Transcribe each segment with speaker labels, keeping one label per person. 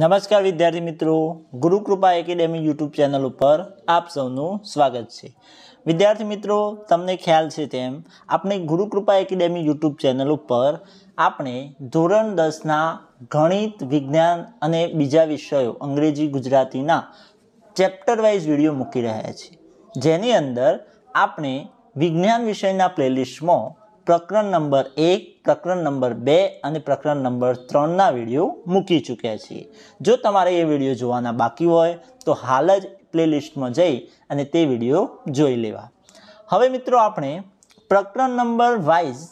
Speaker 1: નમસ્કાર વિદ્યાર્થી મિત્રો ગુરુકૃપા એકેડેમી યુટ્યુબ ચેનલ ઉપર આપ સૌનું સ્વાગત છે વિદ્યાર્થી મિત્રો તમને ખ્યાલ છે તેમ આપણે ગુરુકૃપા એકેડેમી યુટ્યુબ ચેનલ ઉપર આપણે ધોરણ દસના ગણિત વિજ્ઞાન અને બીજા વિષયો અંગ્રેજી ગુજરાતીના ચેપ્ટર વાઇઝ વિડીયો મૂકી રહ્યા છીએ જેની અંદર આપણે વિજ્ઞાન વિષયના પ્લેલિસ્ટમાં પ્રકરણ નંબર એક પ્રકરણ નંબર બે અને પ્રકરણ નંબર ત્રણના વિડીયો મૂકી ચૂક્યા છીએ જો તમારે એ વિડીયો જોવાના બાકી હોય તો હાલ જ પ્લેલિસ્ટમાં જઈ અને તે વિડીયો જોઈ લેવા હવે મિત્રો આપણે પ્રકરણ નંબર વાઇઝ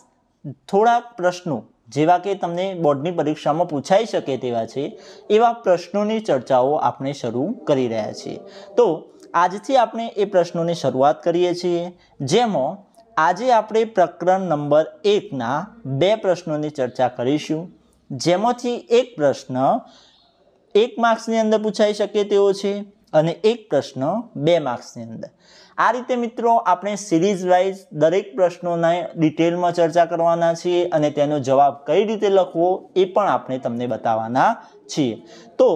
Speaker 1: થોડાક પ્રશ્નો જેવા કે તમને બોર્ડની પરીક્ષામાં પૂછાઈ શકે તેવા છે એવા પ્રશ્નોની ચર્ચાઓ આપણે શરૂ કરી રહ્યા છીએ તો આજથી આપણે એ પ્રશ્નોની શરૂઆત કરીએ છીએ જેમાં આજે આપણે પ્રકરણ નંબર એકના બે પ્રશ્નોની ચર્ચા કરીશું જેમાંથી એક પ્રશ્ન એક માર્ક્સની અંદર પૂછાઈ શકે તેવો છે અને એક પ્રશ્ન બે માર્ક્સની અંદર આ રીતે મિત્રો આપણે સિરીઝ વાઇઝ દરેક પ્રશ્નોના ડિટેલમાં ચર્ચા કરવાના છીએ અને તેનો જવાબ કઈ રીતે લખવો એ પણ આપણે તમને બતાવવાના છીએ તો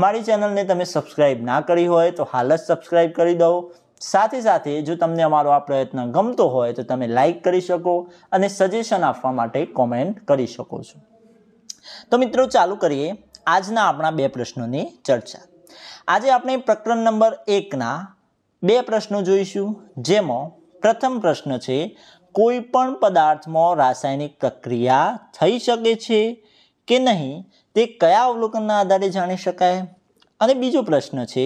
Speaker 1: અમારી ચેનલને તમે સબસ્ક્રાઈબ ના કરી હોય તો હાલ જ સબસ્ક્રાઈબ કરી દો સાથે સાથે જો તમને અમારો આ પ્રયત્ન ગમતો હોય તો તમે લાઇક કરી શકો અને સજેશન આપવા માટે કોમેન્ટ કરી શકો છો તો મિત્રો ચાલુ કરીએ આજના આપણા બે પ્રશ્નોની ચર્ચા આજે આપણે પ્રકરણ નંબર એકના બે પ્રશ્નો જોઈશું જેમાં પ્રથમ પ્રશ્ન છે કોઈ પણ પદાર્થમાં રાસાયણિક પ્રક્રિયા થઈ શકે છે કે નહીં તે કયા અવલોકનના આધારે જાણી શકાય અને બીજો પ્રશ્ન છે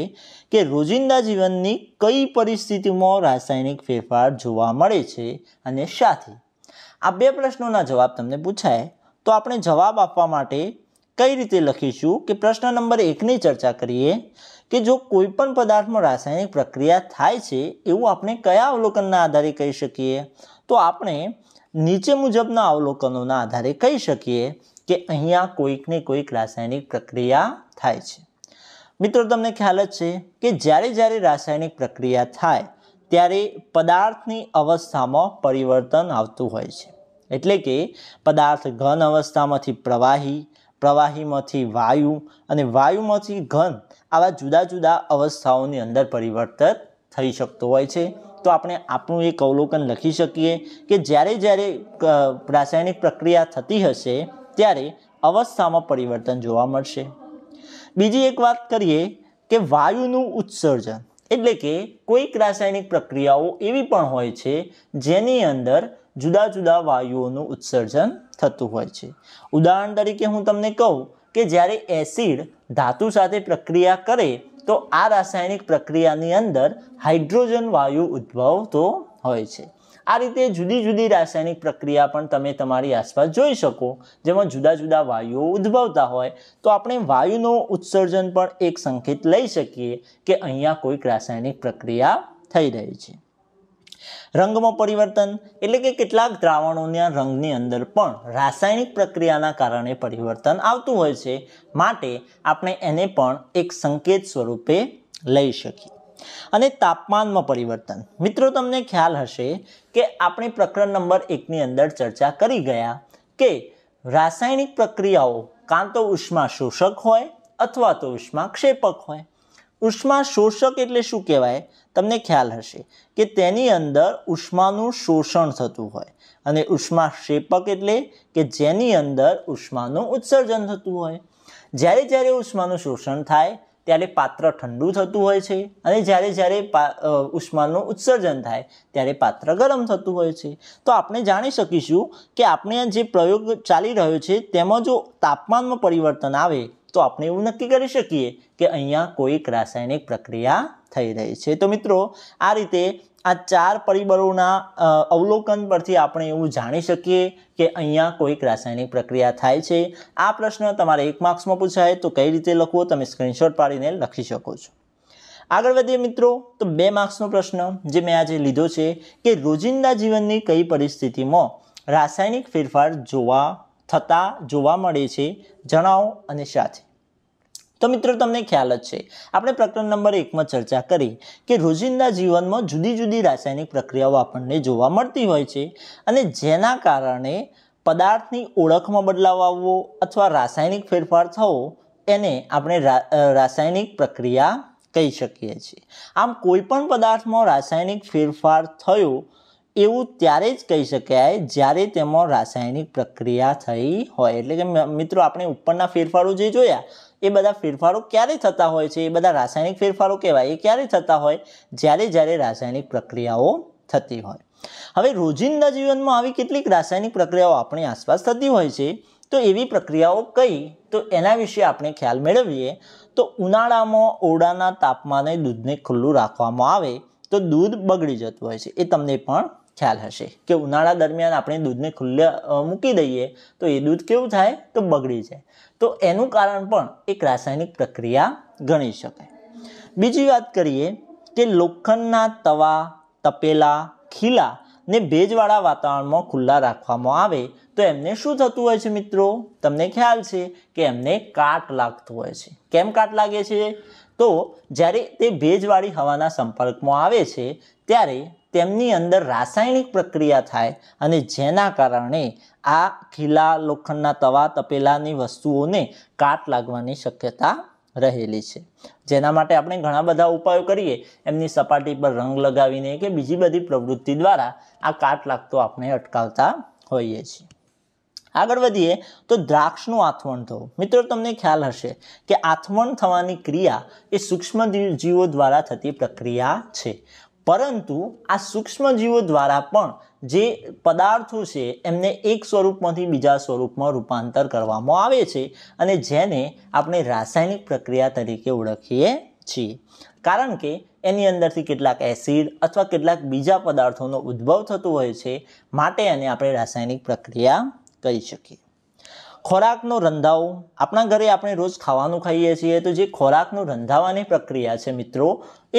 Speaker 1: કે રોજિંદા જીવનની કઈ પરિસ્થિતિમાં રાસાયણિક ફેરફાર જોવા મળે છે અને શાથી આ બે પ્રશ્નોના જવાબ તમને પૂછાય તો આપણે જવાબ આપવા માટે કઈ રીતે લખીશું કે પ્રશ્ન નંબર એકની ચર્ચા કરીએ કે જો કોઈપણ પદાર્થમાં રાસાયણિક પ્રક્રિયા થાય છે એવું આપણે કયા અવલોકનના આધારે કહી શકીએ તો આપણે નીચે મુજબના અવલોકનોના આધારે કહી શકીએ કે અહીંયા કોઈકને કોઈક રાસાયણિક પ્રક્રિયા થાય છે મિત્રો તમને ખ્યાલ જ છે કે જ્યારે જ્યારે રાસાયણિક પ્રક્રિયા થાય ત્યારે પદાર્થની અવસ્થામાં પરિવર્તન આવતું હોય છે એટલે કે પદાર્થ ઘન અવસ્થામાંથી પ્રવાહી પ્રવાહીમાંથી વાયુ અને વાયુમાંથી ઘન આવા જુદા જુદા અવસ્થાઓની અંદર પરિવર્તન થઈ શકતો હોય છે તો આપણે આપણું એક અવલોકન લખી શકીએ કે જ્યારે જ્યારે રાસાયણિક પ્રક્રિયા થતી હશે ત્યારે અવસ્થામાં પરિવર્તન જોવા મળશે બીજી એક વાત કરીએ કે વાયુનું ઉત્સર્જન એટલે કે કોઈક રાસાયણિક પ્રક્રિયાઓ એવી પણ હોય છે જેની અંદર જુદા જુદા વાયુઓનું ઉત્સર્જન થતું હોય છે ઉદાહરણ તરીકે હું તમને કહું કે જ્યારે એસિડ ધાતુ સાથે પ્રક્રિયા કરે તો આ રાસાયણિક પ્રક્રિયાની અંદર હાઇડ્રોજન વાયુ ઉદ્ભવતો હોય છે આ રીતે જુદી જુદી રાસાયણિક પ્રક્રિયા પણ તમે તમારી આસપાસ જોઈ શકો જેમાં જુદા જુદા વાયુઓ ઉદ્ભવતા હોય તો આપણે વાયુનો ઉત્સર્જન પણ એક સંકેત લઈ શકીએ કે અહીંયા કોઈક રાસાયણિક પ્રક્રિયા થઈ રહી છે રંગમાં પરિવર્તન એટલે કે કેટલાક દ્રાવણોના રંગની અંદર પણ રાસાયણિક પ્રક્રિયાના કારણે પરિવર્તન આવતું હોય છે માટે આપણે એને પણ એક સંકેત સ્વરૂપે લઈ શકીએ અને તાપમાનમાં પરિવર્તન મિત્રો તમને ખ્યાલ હશે કે આપણે પ્રકરણ નંબર એકની અંદર ચર્ચા કરી ગયા કે રાસાયણિક પ્રક્રિયાઓ કાં તો ઉષ્મા શોષક હોય અથવા તો ઉષ્મા ક્ષેપક હોય ઉષ્મા શોષક એટલે શું કહેવાય તમને ખ્યાલ હશે કે તેની અંદર ઉષ્માનું શોષણ થતું હોય અને ઉષ્મા ક્ષેપક એટલે કે જેની અંદર ઉષ્માનું ઉત્સર્જન થતું હોય જ્યારે જ્યારે ઉષ્માનું શોષણ થાય ત્યારે પાત્ર ઠંડુ થતું હોય છે અને જ્યારે જ્યારે ઉષ્માનું ઉત્સર્જન થાય ત્યારે પાત્ર ગરમ થતું હોય છે તો આપણે જાણી શકીશું કે આપણે જે પ્રયોગ ચાલી રહ્યો છે તેમાં જો તાપમાનમાં પરિવર્તન આવે તો આપણે એવું નક્કી કરી શકીએ કે અહીંયા કોઈક રાસાયણિક પ્રક્રિયા થઈ રહી છે તો મિત્રો આ રીતે આ ચાર પરિબળોના અવલોકન પરથી આપણે એવું જાણી શકીએ કે અહીંયા કોઈક રાસાયણિક પ્રક્રિયા થાય છે આ પ્રશ્ન તમારે એક માર્ક્સમાં પૂછાય તો કઈ રીતે લખવો તમે સ્ક્રીનશોટ પાડીને લખી શકો છો આગળ વધીએ મિત્રો તો બે માર્ક્સનો પ્રશ્ન જે મેં આજે લીધો છે કે રોજિંદા જીવનની કઈ પરિસ્થિતિમાં રાસાયણિક ફેરફાર જોવા થતા જોવા મળે છે જણાવો અને સાથે તો મિત્રો તમને ખ્યાલ જ છે આપણે પ્રકરણ નંબર એકમાં ચર્ચા કરી કે રોજિંદા જીવનમાં જુદી જુદી રાસાયણિક પ્રક્રિયાઓ આપણને જોવા મળતી હોય છે અને જેના કારણે પદાર્થની ઓળખમાં બદલાવ આવવો અથવા રાસાયણિક ફેરફાર થવો એને આપણે રાસાયણિક પ્રક્રિયા કહી શકીએ છીએ આમ કોઈપણ પદાર્થમાં રાસાયણિક ફેરફાર થયો એવું ત્યારે જ કહી શકાય જ્યારે તેમાં રાસાયણિક પ્રક્રિયા થઈ હોય એટલે કે મિત્રો આપણે ઉપરના ફેરફારો જે જોયા એ બધા ફેરફારો ક્યારે થતા હોય છે એ બધા રાસાયણિક ફેરફારો કહેવાય એ ક્યારે થતા હોય જ્યારે જ્યારે રાસાયણિક પ્રક્રિયાઓ થતી હોય હવે રોજિંદા જીવનમાં આવી કેટલીક રાસાયણિક પ્રક્રિયાઓ આપણી આસપાસ થતી હોય છે તો એવી પ્રક્રિયાઓ કઈ તો એના વિશે આપણે ખ્યાલ મેળવીએ તો ઉનાળામાં ઓરડાના તાપમાને દૂધને ખુલ્લું રાખવામાં આવે તો દૂધ બગડી જતું હોય છે એ તમને પણ ખ્યાલ હશે કે ઉનાળા દરમિયાન આપણે દૂધને ખુલ્લે મૂકી દઈએ તો એ દૂધ કેવું થાય તો બગડી જાય તો એનું કારણ પણ એક રાસાયણિક પ્રક્રિયા ગણી શકાય બીજી વાત કરીએ કે લોખંડના તવા તપેલા ખીલા ને ભેજવાળા વાતાવરણમાં ખુલ્લા રાખવામાં આવે તો એમને શું થતું હોય છે મિત્રો તમને ખ્યાલ છે કે એમને કાટ લાગતું હોય છે કેમ કાટ લાગે છે તો જ્યારે તે ભેજવાળી હવાના સંપર્કમાં આવે છે ત્યારે તેમની અંદર રાસાયણિક પ્રક્રિયા થાય અને જેના કારણે આ ખીલા લોખંડના તવા તપેલાની વસ્તુઓને કાટ લાગવાની શક્યતા રહેલી છે જેના માટે આપણે ઘણા બધા ઉપાયો કરીએ એમની સપાટી પર રંગ લગાવીને કે બીજી બધી પ્રવૃત્તિ દ્વારા આ કાટ લાગતો આપણે અટકાવતા હોઈએ છીએ આગળ વધીએ તો દ્રાક્ષનું આથવણ થવું મિત્રો તમને ખ્યાલ હશે કે આથવણ થવાની ક્રિયા એ સૂક્ષ્મ જીવો દ્વારા થતી પ્રક્રિયા છે પરંતુ આ સૂક્ષ્મજીવો દ્વારા પણ જે પદાર્થો છે એમને એક સ્વરૂપમાંથી બીજા સ્વરૂપમાં રૂપાંતર કરવામાં આવે છે અને જેને આપણે રાસાયણિક પ્રક્રિયા તરીકે ઓળખીએ છીએ કારણ કે એની અંદરથી કેટલાક એસિડ અથવા કેટલાક બીજા પદાર્થોનો ઉદ્ભવ થતો હોય છે માટે એને આપણે રાસાયણિક પ્રક્રિયા કહી શકીએ ખોરાકનો રંધાવો આપણા ઘરે આપણે રોજ ખાવાનું ખાઈએ છીએ તો જે ખોરાકનું રંધાવાની પ્રક્રિયા છે મિત્રો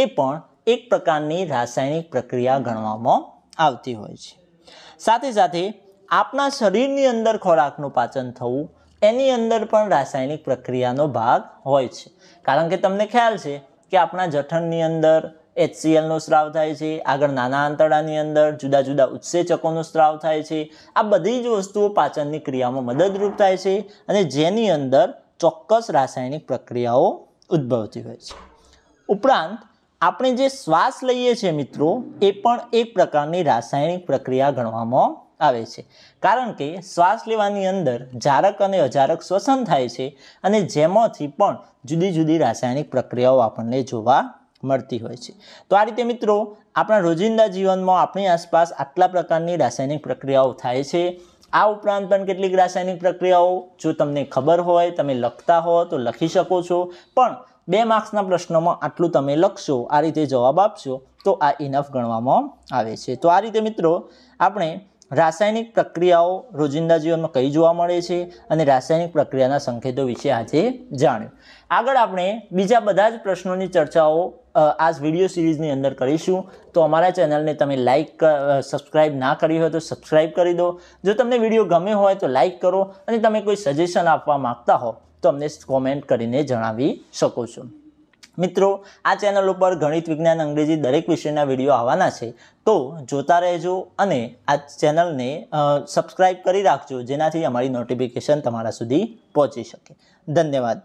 Speaker 1: એ પણ એક પ્રકારની રાસાયણિક પ્રક્રિયા ગણવામાં આવતી હોય છે સાથે સાથે આપણા શરીરની અંદર ખોરાકનું પાચન થવું એની અંદર પણ રાસાયણિક પ્રક્રિયાનો ભાગ હોય છે કારણ કે તમને ખ્યાલ છે કે આપણા જઠરની અંદર એચસીએલનો સ્રાવ થાય છે આગળ નાના આંતરડાની અંદર જુદા જુદા ઉત્સેચકોનો સ્રાવ થાય છે આ બધી જ વસ્તુઓ પાચનની ક્રિયામાં મદદરૂપ થાય છે અને જેની અંદર ચોક્કસ રાસાયણિક પ્રક્રિયાઓ ઉદ્ભવતી હોય છે ઉપરાંત આપણે જે શ્વાસ લઈએ છીએ મિત્રો એ પણ એક પ્રકારની રાસાયણિક પ્રક્રિયા ગણવામાં આવે છે કારણ કે શ્વાસ લેવાની અંદર જારક અને અજારક શ્વસન થાય છે અને જેમાંથી પણ જુદી જુદી રાસાયણિક પ્રક્રિયાઓ આપણને જોવા મળતી હોય છે તો આ રીતે મિત્રો આપણા રોજિંદા જીવનમાં આપણી આસપાસ આટલા પ્રકારની રાસાયણિક પ્રક્રિયાઓ થાય છે આ ઉપરાંત પણ કેટલીક રાસાયણિક પ્રક્રિયાઓ જો તમને ખબર હોય તમે લખતા હો તો લખી શકો છો પણ બે માર્ક્સના પ્રશ્નોમાં આટલું તમે લખશો આ રીતે જવાબ આપશો તો આ ઇનફ ગણવામાં આવે છે તો આ રીતે મિત્રો આપણે રાસાયણિક પ્રક્રિયાઓ રોજિંદા જીવનમાં કઈ જોવા મળે છે અને રાસાયણિક પ્રક્રિયાના સંકેતો વિશે આજે જાણ્યું આગળ આપણે બીજા બધા જ પ્રશ્નોની ચર્ચાઓ આ વિડીયો સિરીઝની અંદર કરીશું તો અમારા ચેનલને તમે લાઇક સબસ્ક્રાઇબ ના કરી હોય તો સબસ્ક્રાઇબ કરી દો જો તમને વિડીયો ગમે હોય તો લાઇક કરો અને તમે કોઈ સજેશન આપવા માગતા હો તો અમને કોમેન્ટ કરીને જણાવી શકો છો મિત્રો આ ચેનલ ઉપર ગણિત વિજ્ઞાન અંગ્રેજી દરેક વિષયના વિડીયો આવવાના છે તો જોતા રહેજો અને આ ચેનલને સબસ્ક્રાઈબ કરી રાખજો જેનાથી અમારી નોટિફિકેશન તમારા સુધી પહોંચી શકે ધન્યવાદ